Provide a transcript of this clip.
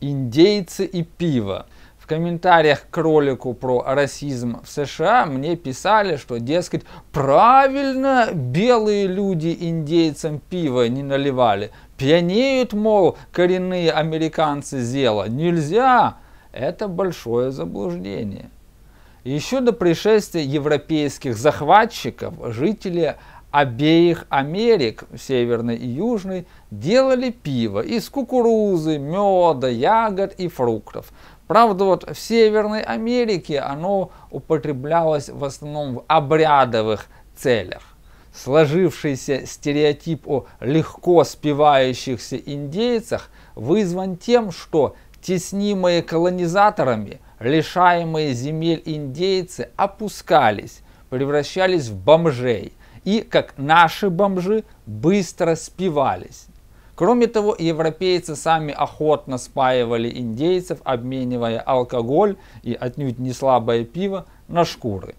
Индейцы и пиво. В комментариях к ролику про расизм в США мне писали, что, дескать, правильно белые люди индейцам пиво не наливали. Пьянеют, мол, коренные американцы зела. Нельзя! Это большое заблуждение. Еще до пришествия европейских захватчиков жители обеих Америк, северной и южной, делали пиво из кукурузы, меда, ягод и фруктов. Правда, вот в Северной Америке оно употреблялось в основном в обрядовых целях. Сложившийся стереотип о легко спивающихся индейцах вызван тем, что теснимые колонизаторами, лишаемые земель индейцы опускались, превращались в бомжей, и, как наши бомжи, быстро спивались. Кроме того, европейцы сами охотно спаивали индейцев, обменивая алкоголь и отнюдь не слабое пиво на шкуры.